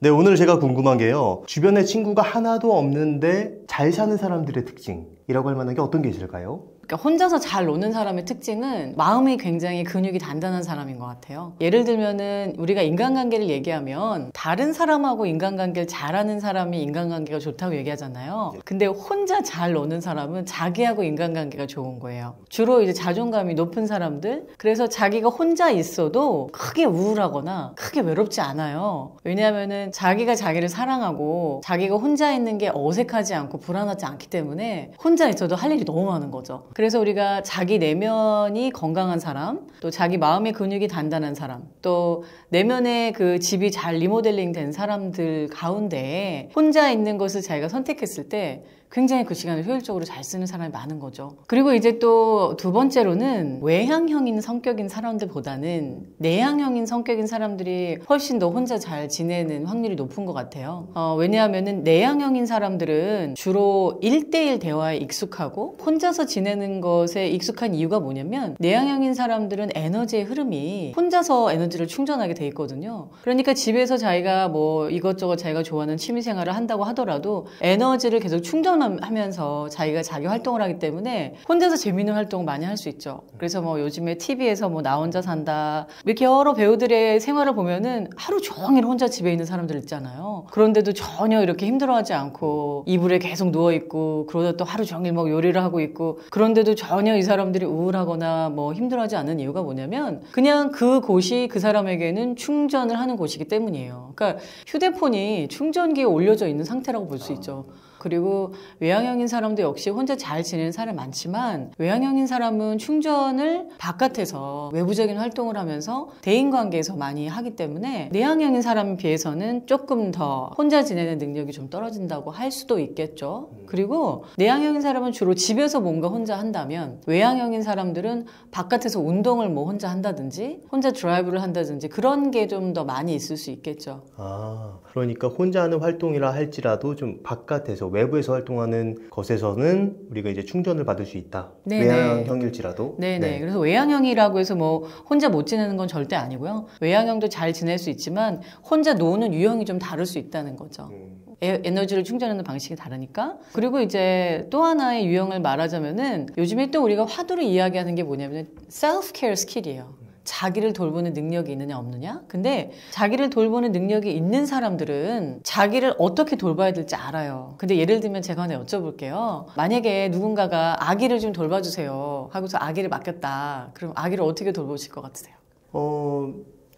네, 오늘 제가 궁금한 게요. 주변에 친구가 하나도 없는데 잘 사는 사람들의 특징. 이라고 할 만한 게 어떤 게 있을까요? 그러니까 혼자서 잘 노는 사람의 특징은 마음이 굉장히 근육이 단단한 사람인 것 같아요. 예를 들면은 우리가 인간관계를 얘기하면 다른 사람하고 인간관계를 잘하는 사람이 인간관계가 좋다고 얘기하잖아요. 예. 근데 혼자 잘 노는 사람은 자기하고 인간관계가 좋은 거예요. 주로 이제 자존감이 높은 사람들 그래서 자기가 혼자 있어도 크게 우울하거나 크게 외롭지 않아요. 왜냐하면은 자기가 자기를 사랑하고 자기가 혼자 있는 게 어색하지 않고 불안하지 않기 때문에 혼 혼자 있어도 할 일이 너무 많은 거죠. 그래서 우리가 자기 내면이 건강한 사람, 또 자기 마음의 근육이 단단한 사람, 또 내면의 그 집이 잘 리모델링 된 사람들 가운데 혼자 있는 것을 자기가 선택했을 때 굉장히 그 시간을 효율적으로 잘 쓰는 사람이 많은 거죠. 그리고 이제 또 두 번째로는 외향형인 성격인 사람들보다는 내향형인 성격인 사람들이 훨씬 더 혼자 잘 지내는 확률이 높은 것 같아요. 어, 왜냐하면 내향형인 사람들은 주로 1대1 대화에 익숙하고 혼자서 지내는 것에 익숙한 이유가 뭐냐면 내향형인 사람들은 에너지의 흐름이 혼자서 에너지를 충전하게 돼 있거든요. 그러니까 집에서 자기가 뭐 이것저것 자기가 좋아하는 취미 생활을 한다고 하더라도 에너지를 계속 충전 실천하면서 자기가 자기 활동을 하기 때문에 혼자서 재밌는 활동 많이 할 수 있죠. 그래서 뭐 요즘에 TV에서 뭐 나 혼자 산다 뭐 이렇게 여러 배우들의 생활을 보면은 하루 종일 혼자 집에 있는 사람들 있잖아요. 그런데도 전혀 이렇게 힘들어하지 않고 이불에 계속 누워 있고 그러다 또 하루 종일 뭐 요리를 하고 있고 그런데도 전혀 이 사람들이 우울하거나 뭐 힘들어하지 않는 이유가 뭐냐면 그냥 그 곳이 그 사람에게는 충전을 하는 곳이기 때문이에요. 그러니까 휴대폰이 충전기에 올려져 있는 상태라고 볼수 아. 있죠. 그리고 외향형인 사람도 역시 혼자 잘 지내는 사람 많지만 외향형인 사람은 충전을 바깥에서 외부적인 활동을 하면서 대인관계에서 많이 하기 때문에 내향형인 사람에 비해서는 조금 더 혼자 지내는 능력이 좀 떨어진다고 할 수도 있겠죠. 그리고 내향형인 사람은 주로 집에서 뭔가 혼자 한다면 외향형인 사람들은 바깥에서 운동을 뭐 혼자 한다든지 혼자 드라이브를 한다든지 그런 게 좀 더 많이 있을 수 있겠죠. 아, 그러니까 혼자 하는 활동이라 할지라도 좀 바깥에서 외부에서 활동하는 것에서는 우리가 이제 충전을 받을 수 있다. 네네. 외향형일지라도. 네네. 네. 그래서 외향형이라고 해서 뭐 혼자 못 지내는 건 절대 아니고요. 외향형도 잘 지낼 수 있지만 혼자 노는 유형이 좀 다를 수 있다는 거죠. 음. 에, 너지를 충전하는 방식이 다르니까. 그리고 이제 또 하나의 유형을 말하자면은 요즘에 또 우리가 화두를 이야기하는 게 뭐냐면 셀프 케어 스킬이에요. 자기를 돌보는 능력이 있느냐 없느냐 근데 자기를 돌보는 능력이 있는 사람들은 자기를 어떻게 돌봐야 될지 알아요 근데 예를 들면 제가 하나 여쭤볼게요 만약에 누군가가 아기를 좀 돌봐주세요 하고서 아기를 맡겼다 그럼 아기를 어떻게 돌보실 것 같으세요? 어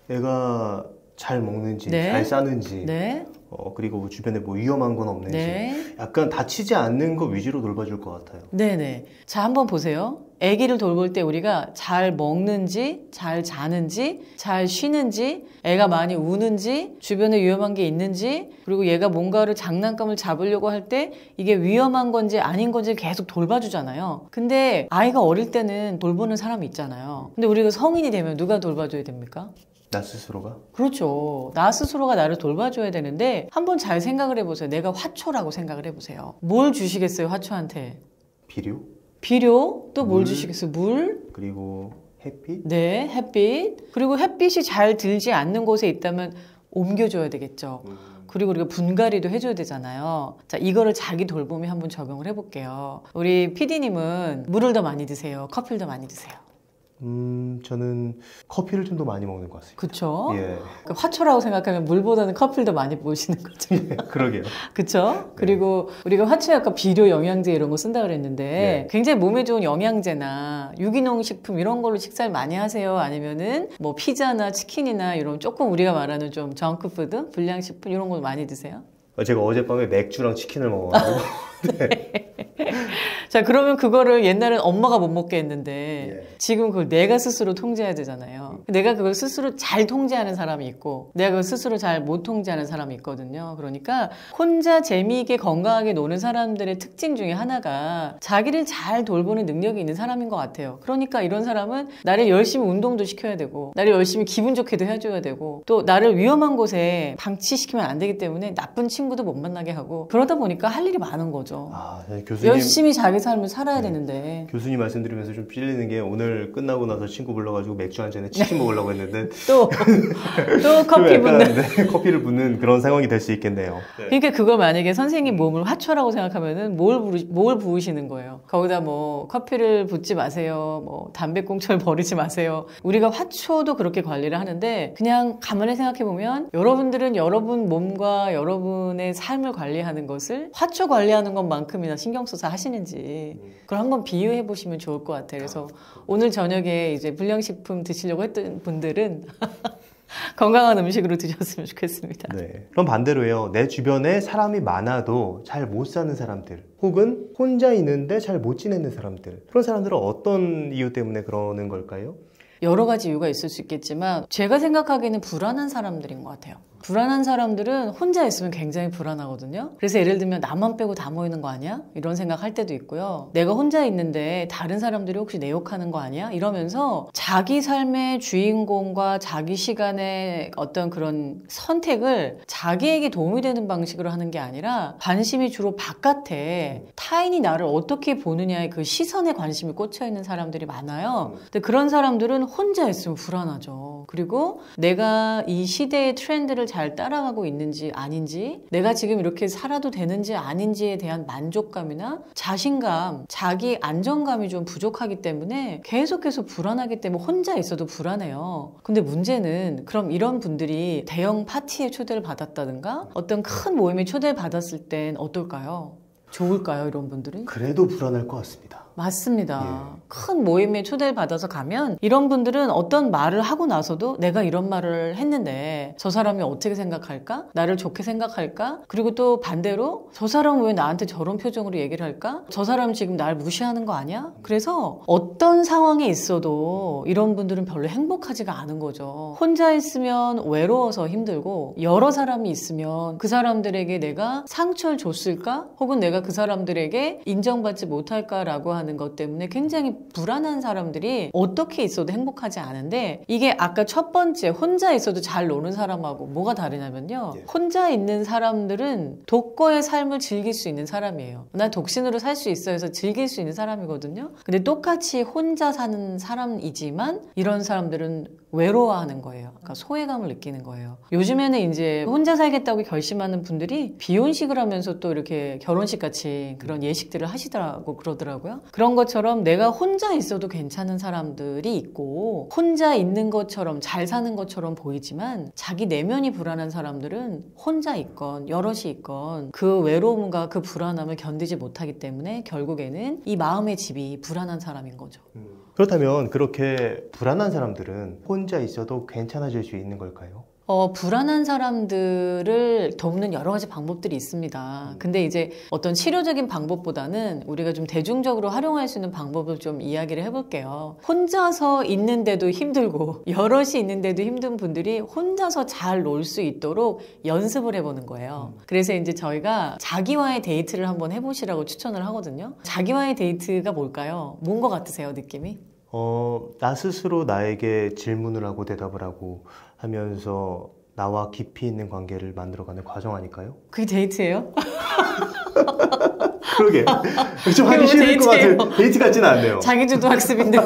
애가 잘 먹는지 네? 잘 싸는지 네? 어, 그리고 뭐 주변에 뭐 위험한 건 없는지 네? 약간 다치지 않는 거 위주로 돌봐줄 것 같아요 네네 네. 자 한번 보세요 아기를 돌볼 때 우리가 잘 먹는지, 잘 자는지, 잘 쉬는지, 애가 많이 우는지, 주변에 위험한 게 있는지, 그리고 얘가 뭔가를 장난감을 잡으려고 할 때 이게 위험한 건지 아닌 건지 계속 돌봐주잖아요. 근데 아이가 어릴 때는 돌보는 사람이 있잖아요. 근데 우리가 성인이 되면 누가 돌봐줘야 됩니까? 나 스스로가? 그렇죠. 나 스스로가 나를 돌봐줘야 되는데 한번 잘 생각을 해보세요. 내가 화초라고 생각을 해보세요. 뭘 주시겠어요, 화초한테? 비료? 비료 또 뭘 주시겠어요? 물 그리고 햇빛 네 햇빛 그리고 햇빛이 잘 들지 않는 곳에 있다면 옮겨줘야 되겠죠. 음. 그리고 우리가 분갈이도 해줘야 되잖아요. 자, 이거를 자기 돌봄에 한번 적용을 해볼게요. 우리 피디님은 물을 더 많이 드세요? 커피를 더 많이 드세요? 음, 저는 커피를 좀 더 많이 먹는 것 같습니다. 그쵸? 예. 그러니까 화초라고 생각하면 물보다는 커피를 더 많이 보시는 거죠. 예, 그러게요. 그쵸? 네. 그리고 우리가 화초에 아까 비료 영양제 이런 거 쓴다 그랬는데 예. 굉장히 몸에 좋은 영양제나 유기농 식품 이런 걸로 식사를 많이 하세요? 아니면은 뭐 피자나 치킨이나 이런 조금 우리가 말하는 좀 정크푸드, 불량식품 이런 걸 많이 드세요? 어, 제가 어젯밤에 맥주랑 치킨을 먹어가지고 자, 그러면 그거를 옛날엔 엄마가 못 먹게 했는데 예. 지금 그걸 내가 스스로 통제해야 되잖아요. 내가 그걸 스스로 잘 통제하는 사람이 있고 내가 그걸 스스로 잘 못 통제하는 사람이 있거든요. 그러니까 혼자 재미있게 건강하게 노는 사람들의 특징 중에 하나가 자기를 잘 돌보는 능력이 있는 사람인 것 같아요. 그러니까 이런 사람은 나를 열심히 운동도 시켜야 되고 나를 열심히 기분 좋게도 해줘야 되고 또 나를 위험한 곳에 방치시키면 안 되기 때문에 나쁜 친구도 못 만나게 하고 그러다 보니까 할 일이 많은 거죠. 거죠. 아, 네, 교수님, 열심히 자기 삶을 살아야 네. 되는데. 교수님 말씀드리면서 좀 찔리는 게 오늘 끝나고 나서 친구 불러가지고 맥주 한 잔에 치킨 네. 먹으려고 했는데 또, 또 커피 붓는. 네, 커피를 붓는 그런 상황이 될 수 있겠네요. 네. 그러니까 그거 만약에 선생님 몸을 화초라고 생각하면은 뭘, 부르, 뭘 부으시는 거예요. 거기다 뭐 커피를 붓지 마세요. 뭐 담배꽁초를 버리지 마세요. 우리가 화초도 그렇게 관리를 하는데 그냥 가만히 생각해보면 여러분들은 여러분 몸과 여러분의 삶을 관리하는 것을 화초 관리하는 것 것만큼이나 신경 써서 하시는지 음. 그걸 한번 비유해 보시면 좋을 것 같아요. 그래서 아, 오늘 저녁에 이제 불량식품 드시려고 했던 분들은 건강한 음식으로 드셨으면 좋겠습니다. 네. 그럼 반대로요. 내 주변에 사람이 많아도 잘 못 사는 사람들, 혹은 혼자 있는데 잘 못 지내는 사람들, 그런 사람들은 어떤 이유 때문에 그러는 걸까요? 여러 가지 이유가 있을 수 있겠지만, 제가 생각하기에는 불안한 사람들인 것 같아요. 불안한 사람들은 혼자 있으면 굉장히 불안하거든요. 그래서 예를 들면 나만 빼고 다 모이는 거 아니야? 이런 생각 할 때도 있고요. 내가 혼자 있는데 다른 사람들이 혹시 내 욕하는 거 아니야? 이러면서 자기 삶의 주인공과 자기 시간의 어떤 그런 선택을 자기에게 도움이 되는 방식으로 하는 게 아니라 관심이 주로 바깥에 타인이 나를 어떻게 보느냐에그 시선에 관심이 꽂혀 있는 사람들이 많아요. 근데 그런 사람들은 혼자 있으면 불안하죠. 그리고 내가 이 시대의 트렌드를 잘 따라가고 있는지 아닌지 내가 지금 이렇게 살아도 되는지 아닌지에 대한 만족감이나 자신감, 자기 안정감이 좀 부족하기 때문에 계속해서 불안하기 때문에 혼자 있어도 불안해요. 근데 문제는 그럼 이런 분들이 대형 파티에 초대를 받았다든가 어떤 큰 모임에 초대를 받았을 땐 어떨까요? 좋을까요, 이런 분들은? 그래도 불안할 것 같습니다. 맞습니다. 예. 큰 모임에 초대를 받아서 가면 이런 분들은 어떤 말을 하고 나서도 내가 이런 말을 했는데 저 사람이 어떻게 생각할까? 나를 좋게 생각할까? 그리고 또 반대로 저 사람은 왜 나한테 저런 표정으로 얘기를 할까? 저 사람 지금 날 무시하는 거 아니야? 그래서 어떤 상황에 있어도 이런 분들은 별로 행복하지가 않은 거죠. 혼자 있으면 외로워서 힘들고 여러 사람이 있으면 그 사람들에게 내가 상처를 줬을까? 혹은 내가 그 사람들에게 인정받지 못할까라고 하는 변화하는 것 때문에 굉장히 불안한 사람들이 어떻게 있어도 행복하지 않은데 이게 아까 첫 번째 혼자 있어도 잘 노는 사람하고 뭐가 다르냐면요. 예. 혼자 있는 사람들은 독거의 삶을 즐길 수 있는 사람이에요. 난 독신으로 살 수 있어 해서 즐길 수 있는 사람이거든요. 근데 똑같이 혼자 사는 사람이지만 이런 사람들은 외로워하는 거예요. 그러니까 소외감을 느끼는 거예요. 요즘에는 이제 혼자 살겠다고 결심하는 분들이 비혼식을 하면서 또 이렇게 결혼식 같이 그런 예식들을 하시더라고 그러더라고요. 그런 것처럼 내가 혼자 있어도 괜찮은 사람들이 있고 혼자 있는 것처럼 잘 사는 것처럼 보이지만 자기 내면이 불안한 사람들은 혼자 있건 여럿이 있건 그 외로움과 그 불안함을 견디지 못하기 때문에 결국에는 이 마음의 집이 불안한 사람인 거죠. 음. 그렇다면 그렇게 불안한 사람들은 혼 혼자 있어도 괜찮아질 수 있는 걸까요? 어, 불안한 사람들을 돕는 여러 가지 방법들이 있습니다. 음. 근데 이제 어떤 치료적인 방법보다는 우리가 좀 대중적으로 활용할 수 있는 방법을 좀 이야기를 해볼게요. 혼자서 있는데도 힘들고 여럿이 있는데도 힘든 분들이 혼자서 잘 놀 수 있도록 연습을 해보는 거예요. 음. 그래서 이제 저희가 자기와의 데이트를 한번 해보시라고 추천을 하거든요. 자기와의 데이트가 뭘까요? 뭔 것 같으세요, 느낌이? 어, 나 스스로 나에게 질문을 하고 대답을 하고 하면서 나와 깊이 있는 관계를 만들어가는 과정 아닐까요? 그게 데이트예요? 그러게 좀 하기 싫을 것 같은 데이트 같지는 않네요. 자기주도 학습인데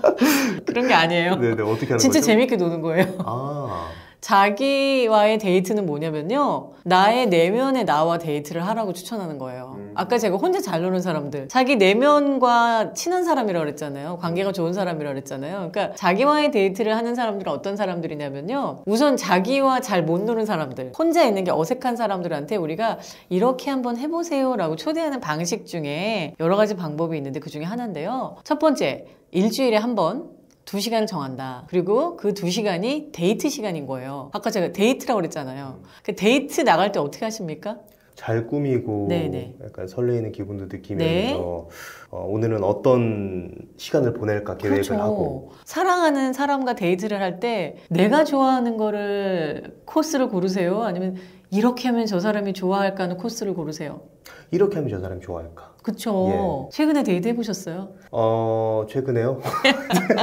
그런 게 아니에요. 네네 어떻게 하는 진짜 거죠? 재밌게 노는 거예요. 아. 자기와의 데이트는 뭐냐면요. 나의 음. 내면의 나와 데이트를 하라고 추천하는 거예요. 음. 아까 제가 혼자 잘 노는 사람들. 자기 내면과 친한 사람이라고 그랬잖아요. 관계가 음. 좋은 사람이라고 그랬잖아요. 그러니까 자기와의 데이트를 하는 사람들은 어떤 사람들이냐면요. 우선 자기와 잘 못 노는 사람들. 혼자 있는 게 어색한 사람들한테 우리가 이렇게 한번 해보세요 라고 초대하는 방식 중에 여러 가지 방법이 있는데 그 중에 하나인데요. 첫 번째, 일주일에 한 번. 두시간 정한다. 그리고 그 두시간이 데이트 시간인 거예요. 아까 제가 데이트라고 그랬잖아요. 음. 그 데이트 나갈 때 어떻게 하십니까? 잘 꾸미고 네네. 약간 설레이는 기분도 느끼면서 네. 어, 오늘은 어떤 시간을 보낼까 계획을 그렇죠. 하고 사랑하는 사람과 데이트를 할 때 내가 좋아하는 거를 코스를 고르세요 아니면 이렇게 하면 저 사람이 좋아할까 하는 코스를 고르세요 이렇게 하면 저 사람이 좋아할까 그쵸. 예. 최근에 데이트 해보셨어요? 어, 최근에요?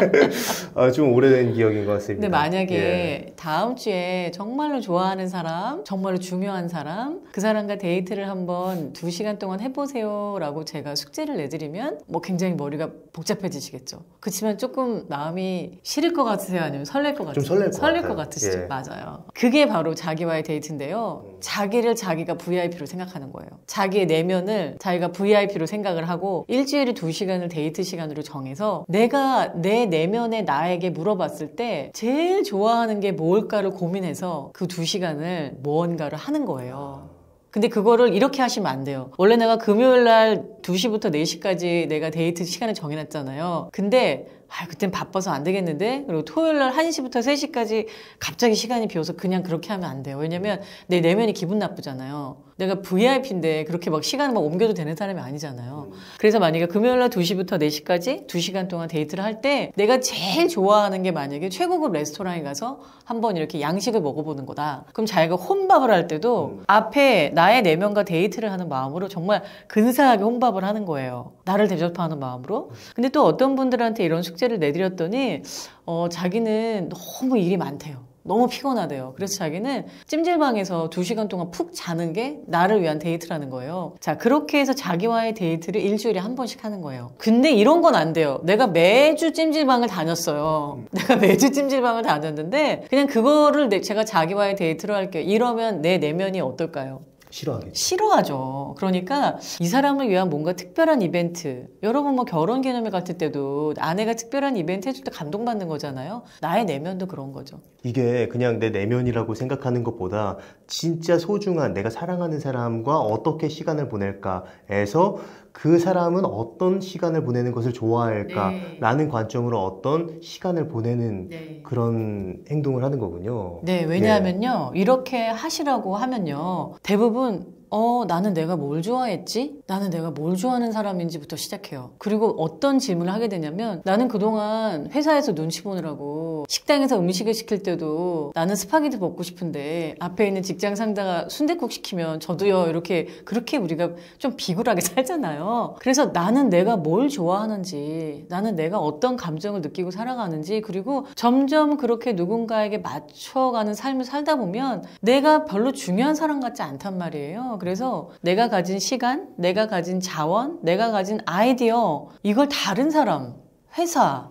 아, 좀 오래된 기억인 것 같습니다. 근데 만약에 예. 다음 주에 정말로 좋아하는 사람, 정말로 중요한 사람, 그 사람과 데이트를 한번 두 시간 동안 해보세요 라고 제가 숙제를 내드리면 뭐 굉장히 머리가 복잡해지시겠죠. 그렇지만 조금 마음이 싫을 것 같으세요? 아니면 설렐 것 같으세요? 좀 설렐 것, 설렐 것 같으시죠? 예. 맞아요. 그게 바로 자기와의 데이트인데요. 음. 자기를 자기가 VIP로 생각하는 거예요. 자기의 내면을 자기가 VIP JYP로 생각을 하고 일주일에 두시간을 데이트 시간으로 정해서 내가 내 내면의 나에게 물어봤을 때 제일 좋아하는 게 뭘까를 고민해서 그 두시간을 무언가를 하는 거예요. 근데 그거를 이렇게 하시면 안 돼요. 원래 내가 금요일 날 2시부터 4시까지 내가 데이트 시간을 정해놨잖아요. 근데 아, 그땐 바빠서 안 되겠는데? 그리고 토요일 날 1시부터 3시까지 갑자기 시간이 비어서 그냥 그렇게 하면 안 돼요. 왜냐면 내 내면이 기분 나쁘잖아요. 내가 VIP인데 그렇게 막 시간을 막 옮겨도 되는 사람이 아니잖아요. 그래서 만약에 금요일 날 2시부터 4시까지 2시간 동안 데이트를 할 때 내가 제일 좋아하는 게 만약에 최고급 레스토랑에 가서 한번 이렇게 양식을 먹어보는 거다. 그럼 자기가 혼밥을 할 때도 음. 앞에 나의 내면과 네 데이트를 하는 마음으로 정말 근사하게 혼밥을 하는 거예요. 나를 대접하는 마음으로. 근데 또 어떤 분들한테 이런 숙제를 내드렸더니 어, 자기는 너무 일이 많대요. 너무 피곤하대요. 그래서 자기는 찜질방에서 두시간 동안 푹 자는 게 나를 위한 데이트라는 거예요. 자, 그렇게 해서 자기와의 데이트를 일주일에 한 번씩 하는 거예요. 근데 이런 건 안 돼요. 내가 매주 찜질방을 다녔어요. 음. 내가 매주 찜질방을 다녔는데 그냥 그거를 제가 자기와의 데이트로 할게요. 이러면 내 내면이 어떨까요? 싫어하겠죠. 싫어하죠. 그러니까 이 사람을 위한 뭔가 특별한 이벤트. 여러분 뭐 결혼 기념일 같을 때도 아내가 특별한 이벤트 해줄 때 감동받는 거잖아요. 나의 내면도 그런 거죠. 이게 그냥 내 내면이라고 생각하는 것보다 진짜 소중한 내가 사랑하는 사람과 어떻게 시간을 보낼까해서 그 사람은 어떤 시간을 보내는 것을 좋아할까라는 네. 관점으로 어떤 시간을 보내는 네. 그런 행동을 하는 거군요. 네, 왜냐하면요. 네. 이렇게 하시라고 하면요. 대부분 어, 나는 내가 뭘 좋아했지? 나는 내가 뭘 좋아하는 사람인지부터 시작해요. 그리고 어떤 질문을 하게 되냐면 나는 그동안 회사에서 눈치 보느라고 식당에서 음식을 시킬 때도 나는 스파게티 먹고 싶은데 앞에 있는 직장 상대가 순대국 시키면 저도요 이렇게 그렇게 우리가 좀 비굴하게 살잖아요. 그래서 나는 내가 뭘 좋아하는지 나는 내가 어떤 감정을 느끼고 살아가는지 그리고 점점 그렇게 누군가에게 맞춰가는 삶을 살다 보면 내가 별로 중요한 사람 같지 않단 말이에요. 그래서 내가 가진 시간, 내가 가진 자원, 내가 가진 아이디어 이걸 다른 사람, 회사,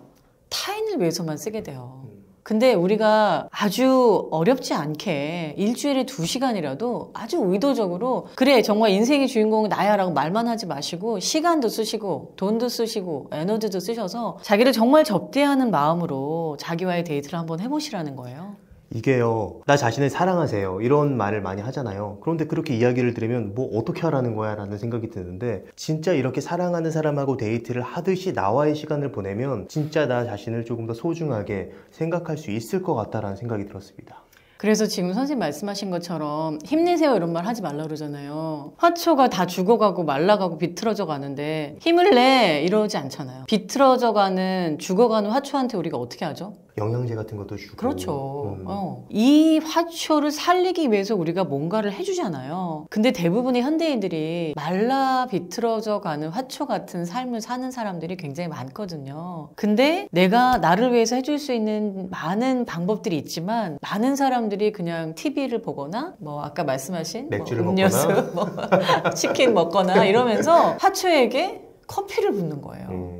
타인을 위해서만 쓰게 돼요. 근데 우리가 아주 어렵지 않게 일주일에 두 시간이라도 아주 의도적으로 그래 정말 인생의 주인공은 나야라고 말만 하지 마시고 시간도 쓰시고 돈도 쓰시고 에너지도 쓰셔서 자기를 정말 접대하는 마음으로 자기와의 데이트를 한번 해보시라는 거예요. 이게요, 나 자신을 사랑하세요. 이런 말을 많이 하잖아요. 그런데 그렇게 이야기를 들으면 뭐 어떻게 하라는 거야? 라는 생각이 드는데, 진짜 이렇게 사랑하는 사람하고 데이트를 하듯이 나와의 시간을 보내면, 진짜 나 자신을 조금 더 소중하게 생각할 수 있을 것 같다라는 생각이 들었습니다. 그래서 지금 선생님 말씀하신 것처럼 힘내세요 이런 말 하지 말라 그러잖아요. 화초가 다 죽어가고 말라가고 비틀어져 가는데 힘을 내 이러지 않잖아요. 비틀어져 가는 죽어가는 화초한테 우리가 어떻게 하죠? 영양제 같은 것도 주고 그렇죠. 음. 어. 이 화초를 살리기 위해서 우리가 뭔가를 해주잖아요. 근데 대부분의 현대인들이 말라 비틀어져 가는 화초 같은 삶을 사는 사람들이 굉장히 많거든요. 근데 내가 나를 위해서 해줄 수 있는 많은 방법들이 있지만 많은 사람들이 그냥 TV를 보거나 뭐 아까 말씀하신 뭐 맥주를 뭐 음료수, 먹거나 뭐 치킨 먹거나 이러면서 화초에게 커피를 붓는 거예요. 음.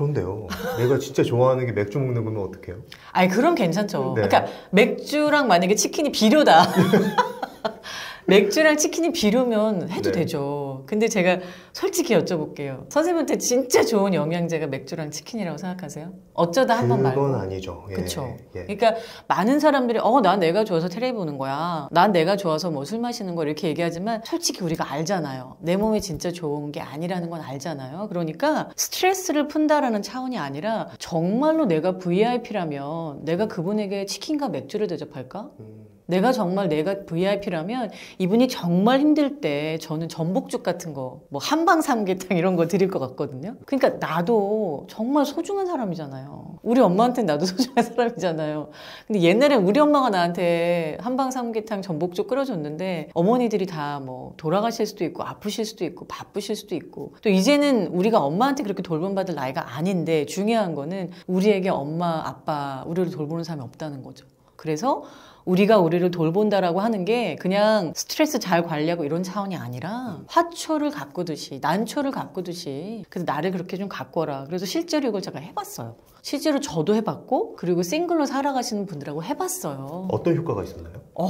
그런데요. 내가 진짜 좋아하는 게 맥주 먹는 거면 어떡해요? 아니, 그럼 괜찮죠. 네. 그러니까 맥주랑 만약에 치킨이 비료다. 맥주랑 치킨이 비료면 해도 네. 되죠. 근데 제가 솔직히 여쭤볼게요. 선생님한테 진짜 좋은 영양제가 맥주랑 치킨이라고 생각하세요? 어쩌다 한번 말고. 그건 아니죠. 예. 그렇죠. 예. 그러니까 많은 사람들이 어, 난 내가 좋아서 테레비 보는 거야. 난 내가 좋아서 뭐 술 마시는 거 이렇게 얘기하지만 솔직히 우리가 알잖아요. 내 몸이 진짜 좋은 게 아니라는 건 알잖아요. 그러니까 스트레스를 푼다라는 차원이 아니라 정말로 내가 VIP라면 내가 그분에게 치킨과 맥주를 대접할까? 음. 내가 음. 정말 내가 VIP라면 이분이 정말 힘들 때 저는 전복죽 같은 거, 뭐 한방 삼계탕 이런 거 드릴 것 같거든요. 그러니까 나도 정말 소중한 사람이잖아요. 우리 엄마한테 나도 소중한 사람이잖아요. 근데 옛날에 우리 엄마가 나한테 한방 삼계탕 전복죽 끓여줬는데 어머니들이 다 뭐 돌아가실 수도 있고 아프실 수도 있고 바쁘실 수도 있고 또 이제는 우리가 엄마한테 그렇게 돌봄받을 나이가 아닌데 중요한 거는 우리에게 엄마, 아빠, 우리를 돌보는 사람이 없다는 거죠. 그래서 우리가 우리를 돌본다라고 하는 게 그냥 스트레스 잘 관리하고 이런 차원이 아니라 화초를 가꾸듯이 난초를 가꾸듯이 그래서 나를 그렇게 좀 가꿔라. 그래서 실제로 이걸 제가 해봤어요. 실제로 저도 해봤고 그리고 싱글로 살아가시는 분들하고 해봤어요. 어떤 효과가 있었나요? 어,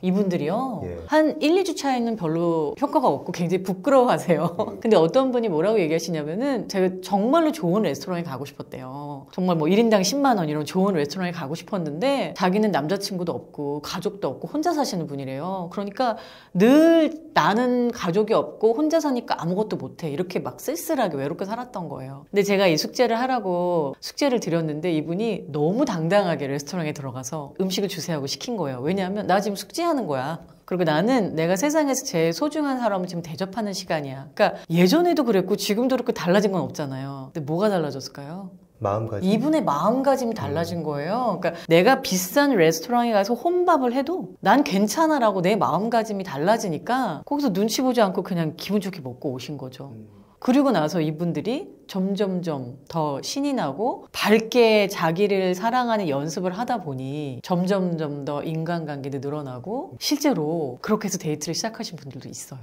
이분들이요. 예. 한 1, 2주 차에는 별로 효과가 없고 굉장히 부끄러워하세요. 음. 근데 어떤 분이 뭐라고 얘기하시냐면은 제가 정말로 좋은 레스토랑에 가고 싶었대요. 정말 뭐 1인당 10만 원 이런 좋은 레스토랑에 가고 싶었는데 자기는 남자친구도 없고 없고 가족도 없고 혼자 사시는 분이래요. 그러니까 늘 나는 가족이 없고 혼자 사니까 아무것도 못해 이렇게 막 쓸쓸하게 외롭게 살았던 거예요. 근데 제가 이 숙제를 하라고 숙제를 드렸는데 이분이 너무 당당하게 레스토랑에 들어가서 음식을 주세요 하고 시킨 거예요. 왜냐하면 나 지금 숙제하는 거야. 그리고 나는 내가 세상에서 제일 소중한 사람을 지금 대접하는 시간이야. 그러니까 예전에도 그랬고 지금도 그렇게 달라진 건 없잖아요. 근데 뭐가 달라졌을까요? 마음가짐. 이분의 마음가짐이 달라진 음. 거예요. 그러니까 내가 비싼 레스토랑에 가서 혼밥을 해도 난 괜찮아라고 내 마음가짐이 달라지니까 거기서 눈치 보지 않고 그냥 기분 좋게 먹고 오신 거죠. 음. 그리고 나서 이분들이 점점점 더 신이 나고 밝게 자기를 사랑하는 연습을 하다 보니 점점점 더 인간관계도 늘어나고 실제로 그렇게 해서 데이트를 시작하신 분들도 있어요.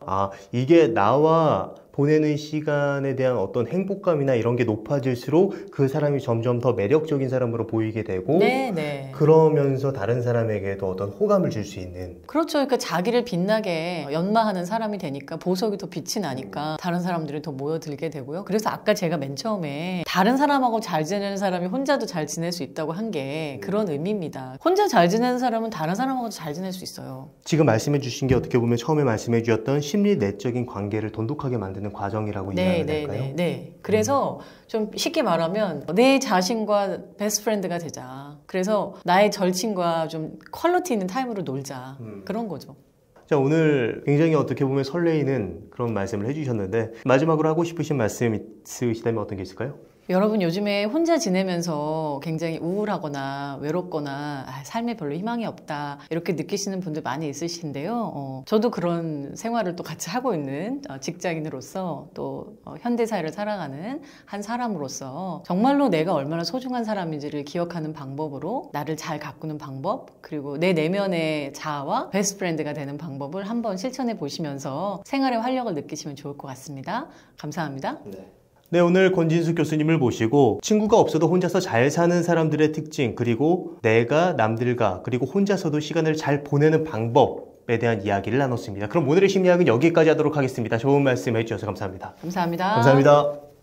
아, 이게 나와 보내는 시간에 대한 어떤 행복감이나 이런 게 높아질수록 그 사람이 점점 더 매력적인 사람으로 보이게 되고 네네. 네. 그러면서 다른 사람에게도 어떤 호감을 줄 수 있는 그렇죠. 그러니까 자기를 빛나게 연마하는 사람이 되니까 보석이 더 빛이 나니까 다른 사람들이 더 모여들게 되고요. 그래서 아까 제가 맨 처음에 다른 사람하고 잘 지내는 사람이 혼자도 잘 지낼 수 있다고 한 게 그런 의미입니다. 혼자 잘 지내는 사람은 다른 사람하고도 잘 지낼 수 있어요. 지금 말씀해 주신 게 어떻게 보면 처음에 말씀해 주셨던 심리 내적인 관계를 돈독하게 만드는 만드는 과정이라고 네, 이해하면 네, 될까요? 네, 네. 그래서 음. 좀 쉽게 말하면 내 자신과 베스트 프렌드가 되자. 그래서 나의 절친과 좀 퀄리티 있는 타임으로 놀자. 음. 그런 거죠. 자, 오늘 굉장히 어떻게 보면 설레이는 그런 말씀을 해주셨는데 마지막으로 하고 싶으신 말씀 있으시다면 어떤 게 있을까요? 여러분 요즘에 혼자 지내면서 굉장히 우울하거나 외롭거나 아, 삶에 별로 희망이 없다 이렇게 느끼시는 분들 많이 있으신데요. 어, 저도 그런 생활을 또 같이 하고 있는 어, 직장인으로서 또 어, 현대사회를 살아가는 한 사람으로서 정말로 내가 얼마나 소중한 사람인지를 기억하는 방법으로 나를 잘 가꾸는 방법 그리고 내 내면의 자아와 베스트 프렌드가 되는 방법을 한번 실천해 보시면서 생활의 활력을 느끼시면 좋을 것 같습니다. 감사합니다. 네. 네, 오늘 권진수 교수님을 모시고 친구가 없어도 혼자서 잘 사는 사람들의 특징, 그리고 내가 남들과 그리고 혼자서도 시간을 잘 보내는 방법에 대한 이야기를 나눴습니다. 그럼 오늘의 심리학은 여기까지 하도록 하겠습니다. 좋은 말씀 해주셔서 감사합니다. 감사합니다. 감사합니다.